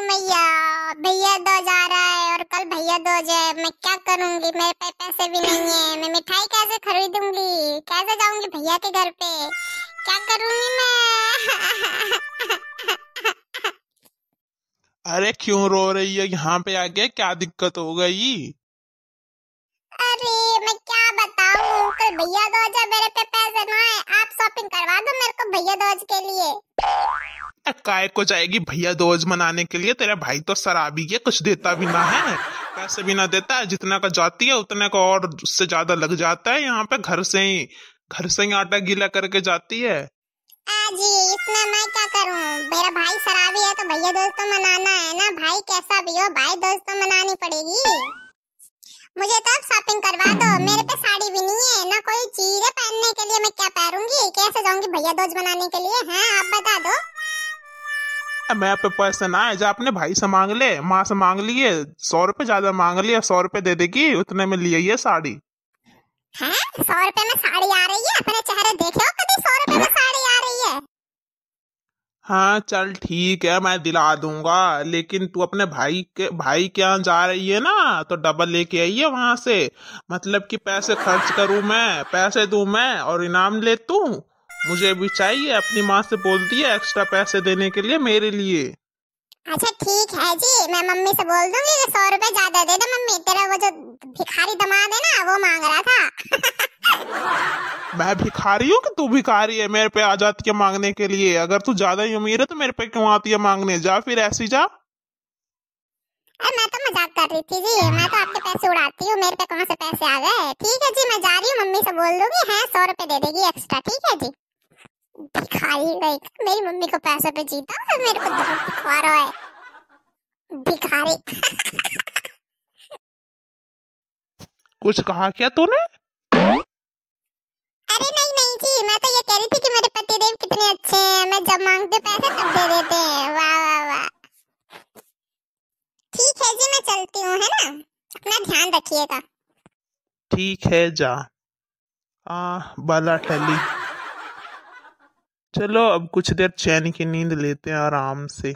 नहीं मैया भैया दो जा रहा है और कल भैया दो जाए मैं क्या करूंगी मेरे पे पैसे भी नहीं है मैं मिठाई कैसे खरीदूंगी कैसे जाऊंगी भैया के घर पे क्या करूंगी मैं अरे क्यों रो रही है यहाँ पे आके क्या दिक्कत हो गई अरे मैं क्या बताऊँ कल भैया दो हजार मेरे पे पैसे काय को जाएगी भैया दोज मनाने के लिए तेरा भाई तो शराबी है कुछ देता भी ना है पैसे भी ना देता है जितना का जाती है उतने का और उससे ज्यादा लग जाता है यहाँ पे घर से ही घर से ही आटा गीला करके जाती है जी इसमें मैं क्या करूं मेरा भाई शराबी है तो भैया दोस्त तो मनाना है ना भाई कैसा भी हो भाई दोस्त तो मनानी पड़ेगी मुझे तो शॉपिंग करवा दो मेरे पे साड़ी भी नहीं है ना कोई चीज है पहनने के लिए मैं क्या पहनूंगी कैसे जाऊंगी भैया दोस्त बनाने के लिए हाँ आप बता दो मैं पे पैसे ना है जा अपने भाई से मांग ले माँ से मांग लिए सौ रुपए ज्यादा मांग लिया सौ रुपए दे देगी उतने में लिए ये साड़ी हाँ, सौ रुपए में साड़ी आ रही है अपने चेहरे देखे कभी सौ रुपए में साड़ी आ रही है हाँ चल ठीक है मैं दिला दूंगा लेकिन तू अपने भाई के भाई के यहाँ जा रही है ना तो डबल लेके आई है वहां से मतलब कि पैसे खर्च करूँ मैं पैसे दू मैं और इनाम ले तू मुझे भी चाहिए अपनी माँ से बोलती है एक्स्ट्रा पैसे देने के लिए मेरे लिए अच्छा ठीक है जी मैं मम्मी से बोल दूंगी कि सौ रुपए ज्यादा दे दो मम्मी तेरा वो जो भिखारी दमाद है ना वो मांग रहा था मैं भिखारी हूँ कि तू भिखारी है मेरे पे आ जाती है मांगने के लिए अगर तू ज्यादा ही अमीर है तो मेरे पे क्यों आती है मांगने जा फिर ऐसी जा अरे मैं तो मजाक कर रही थी जी मैं तो आपके पैसे उड़ाती हूँ मेरे पे कहाँ से पैसे आ गए ठीक है जी मैं जा रही हूँ मम्मी से बोल दूंगी है सौ रुपए दे देगी एक्स्ट्रा ठीक है जी भिखारी लाइक मेरी मम्मी को पैसे पे जीता और मेरे को दम दिखवा रहा है भिखारी कुछ कहा क्या तूने अरे नहीं नहीं जी मैं तो ये कह रही थी कि मेरे पति देव कितने अच्छे हैं मैं जब मांगते पैसे तब दे देते हैं वाह वाह वाह ठीक है जी मैं चलती हूँ है ना अपना ध्यान रखिएगा ठीक है जा आ, बाला टेली चलो अब कुछ देर चैन की नींद लेते हैं आराम से